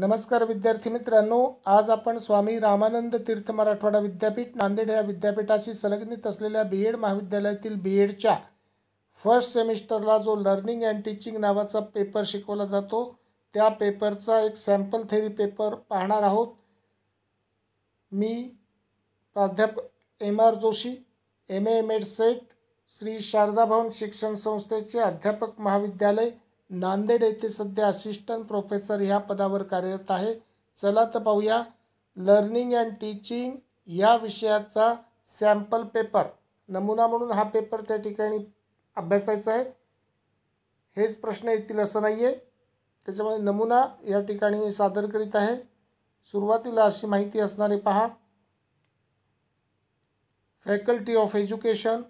नमस्कार विद्यार्थी मित्रांनो आज आपण स्वामी रामानंद तीर्थ मराठवाडा विद्यापीठ नांदेड या विद्यापीठाशी संलग्नित असलेल्या बी एड महाविद्यालयातील बी एडच्या फर्स्ट सेमिस्टरला जो लर्निंग अँड टीचिंग नावाचा पेपर शिकवला जातो त्या पेपरचा एक सॅम्पल थेरी पेपर पाहणार आहोत मी प्राध्यापक M R Joshi M M Ed SET Shri Sharadabhavan शिक्षण संस्थेचे अध्यापक महाविद्यालय नांदेड येथे सध्या असिस्टंट प्रोफेसर ह्या पदावर कार्यरत आहे चला तर पाहूया लर्निंग अँड टीचिंग या विषयाचा सॅम्पल पेपर नमुना म्हणून हा पेपर त्या ठिकाणी अभ्यासायचा आहे हेच प्रश्न येतील असं नाही आहे त्याच्यामुळे नमुना या ठिकाणी मी सादर करीत आहे सुरुवातीला अशी माहिती असणारे पहा faculty of education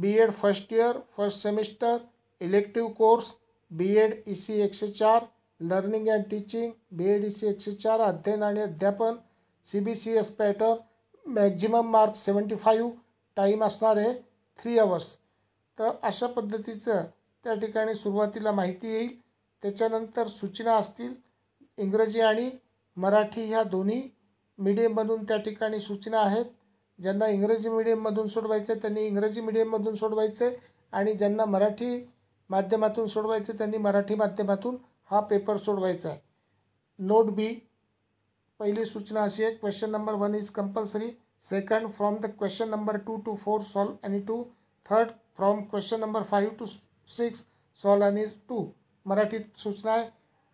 B Ed first year first semester elective course B Ed E C एकशे चार learning and teaching B Ed E C एकशे चार अध्ययन आणि अध्यापन C B C S pattern maximum mark seventy five time असणार आहे three hours तर अशा पद्धतीचं त्या ठिकाणी सुरुवातीला माहिती येईल त्याच्यानंतर सूचना असतील इंग्रजी आणि मराठी ह्या दोन्ही मीडियममधून त्या ठिकाणी सूचना आहेत ज्यांना इंग्रजी मिडियममधून सोडवायचं आहे त्यांनी इंग्रजी मिडियममधून सोडवायचं आहे आणि ज्यांना मराठी माध्यमातून सोडवायचे त्यांनी मराठी माध्यमातून हा पेपर सोडवायचा आहे नोट बी पहिली सूचना अशी आहे question number one is compulsory second from the question number two to four solve आणि to third from question number five to six solve आणि टू मराठीत सूचना आहे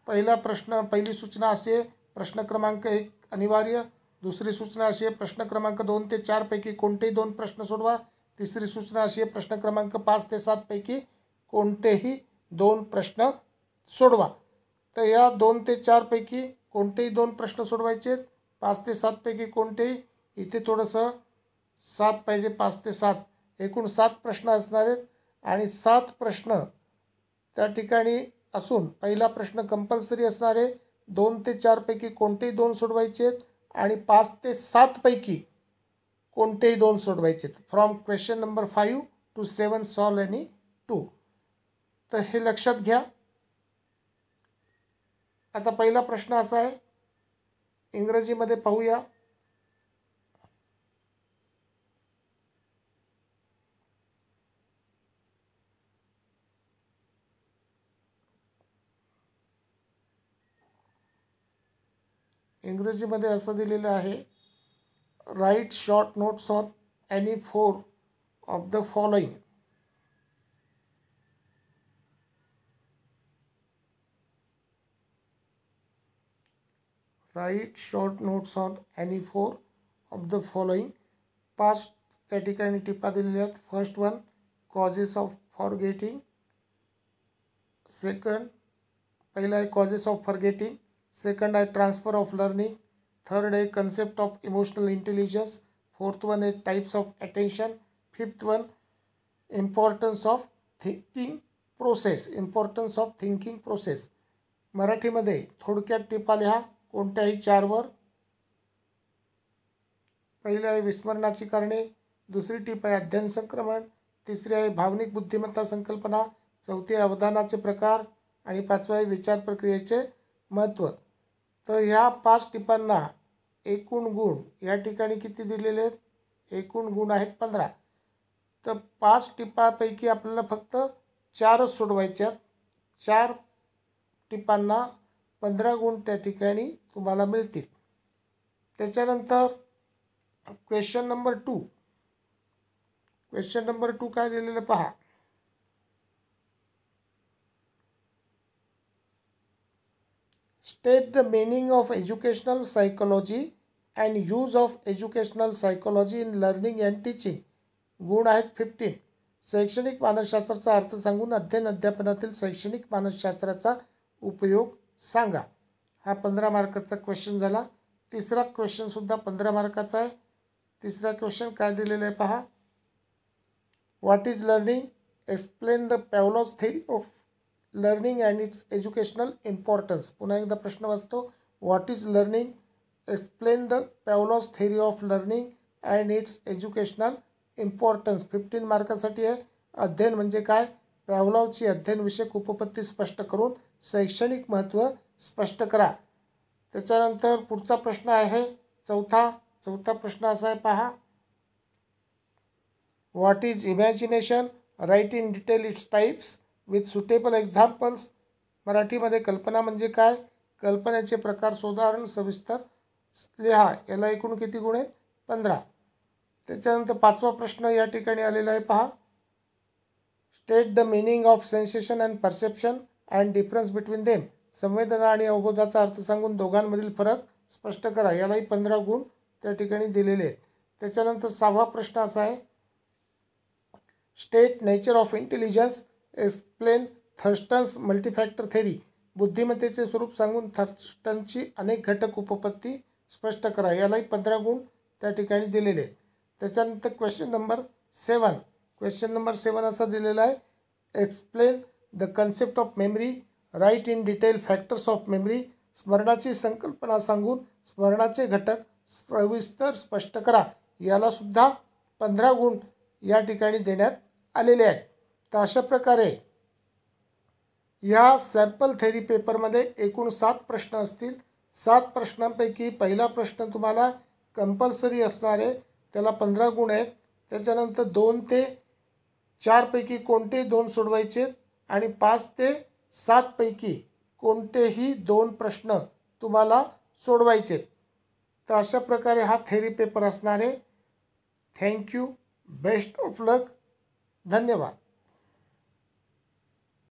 पहिला प्रश्न पहिली सूचना अशी आहे प्रश्न क्रमांक एक अनिवार्य दुसरी सूचना अशी आहे प्रश्न क्रमांक दोन ते चारपैकी कोणतेही दोन प्रश्न सोडवा तिसरी सूचना अशी आहे प्रश्न क्रमांक पाच ते सातपैकी कोणतेही दोन प्रश्न सोडवा तर या दोन ते चारपैकी कोणतेही दोन प्रश्न सोडवायचे पाच ते सातपैकी कोणतेही इथे थोडंसं सात पाहिजे पाच ते सात एकूण सात प्रश्न असणार आहेत आणि सात प्रश्न त्या ठिकाणी असून पहिला प्रश्न कंपल्सरी असणार आहे दोन ते चारपैकी कोणतेही दोन सोडवायचे आहेत आणि पाच ते सातपैकी कोणतेही दोन सोडवायचे आहेत from question number five to seven solve any two तर हे लक्षात घ्या आता पहिला प्रश्न असा आहे इंग्रजीमध्ये पाहूया इंग्रजीमध्ये असं दिलेलं आहे write short notes on any four of the following write short notes on any four of the following past त्या ठिकाणी टिपा दिलेल्या आहेत first one causes of forgetting second पहिला आहे कॉजेस ऑफ फॉरगेटिंग सेकंड आहे ट्रान्सफर ऑफ लर्निंग थर्ड आहे concept of emotional intelligence fourth one आहे types of attention fifth one importance of thinking process importance of thinking process मराठीमध्ये थोडक्यात टिपा लिहा कोणत्याही चारवर पहिले आहे विस्मरणाची कारणे दुसरी टीप आहे अध्ययन संक्रमण तिसरी आहे भावनिक बुद्धिमत्ता संकल्पना चौथी अवधानाचे प्रकार आणि पाचवा आहे विचार प्रक्रियेचे महत्त्व तर ह्या पाच टिपांना एकूण गुण या ठिकाणी किती दिलेले आहेत एकूण गुण आहेत पंधरा तर पाच टिपापैकी आपल्याला फक्त चारच सोडवायच्या चार टिपांना पंधरा गुण त्या ठिकाणी तुम्हाला मिळतील त्याच्यानंतर question number two question number two काय लिहिलेलं पहा state the meaning of educational psychology and use of educational psychology in learning and teaching गुण आहेत फिफ्टीन शैक्षणिक मानसशास्त्राचा अर्थ सांगून अध्ययन अध्यापनातील शैक्षणिक मानसशास्त्राचा उपयोग सांगा हा पंधरा मार्काचा क्वेश्चन झाला तिसरा क्वेश्चनसुद्धा पंधरा मार्काचा आहे तिसरा क्वेश्चन काय दिलेला आहे पहा what is learning explain the Pavlov's theory of learning and its educational importance पुन्हा एकदा प्रश्न वाचतो what is learning explain the Pavlov's theory of learning and its educational importance fifteen मार्कासाठी आहे अध्ययन म्हणजे काय अध्ययन अध्ययनविषयक उपपत्ती स्पष्ट करून शैक्षणिक महत्त्व स्पष्ट करा त्याच्यानंतर पुढचा प्रश्न आहे चौथा चौथा प्रश्न असा आहे पहा what is imagination write in detail its types with suitable examples मराठीमध्ये कल्पना म्हणजे काय कल्पनेचे प्रकार सुधारण सविस्तर लिहा याला एकूण किती गुण आहे पंधरा त्याच्यानंतर पाचवा प्रश्न या ठिकाणी आलेला आहे पहा state the meaning of sensation and perception and difference between them संवेदना आणि अवबोधाचा अर्थ सांगून दोघांमधील फरक स्पष्ट करा यालाही पंधरा गुण त्या ठिकाणी दिलेले आहेत त्याच्यानंतर सहावा प्रश्न असा आहे state nature of intelligence explain Thurstone's multifactor theory बुद्धिमत्तेचे स्वरूप सांगून थर्स्टनची अनेक घटक उपपत्ती स्पष्ट करा यालाही पंधरा गुण त्या ठिकाणी दिलेले आहेत त्याच्यानंतर question number seven question number seven असा दिलेला आहे explain the concept of memory write in detail factors of memory स्मरणाची संकल्पना सांगून स्मरणाचे घटक सविस्तर स्पष्ट करा यालासुद्धा पंधरा गुण या ठिकाणी देण्यात आलेले आहेत तर अशा प्रकारे या सॅम्पल थेरी पेपरमध्ये एकूण सात प्रश्न असतील सात प्रश्नांपैकी पहिला प्रश्न तुम्हाला कंपल्सरी असणारे त्याला पंधरा गुण आहेत त्याच्यानंतर दोन ते चारपैकी कोणते दोन सोडवायचे आणि पाच ते सातपैकी कोणतेही दोन प्रश्न तुम्हाला सोडवायचे तर अशा प्रकारे हा थेरी पेपर असणार आहे थँक्यू बेस्ट ऑफ लक धन्यवाद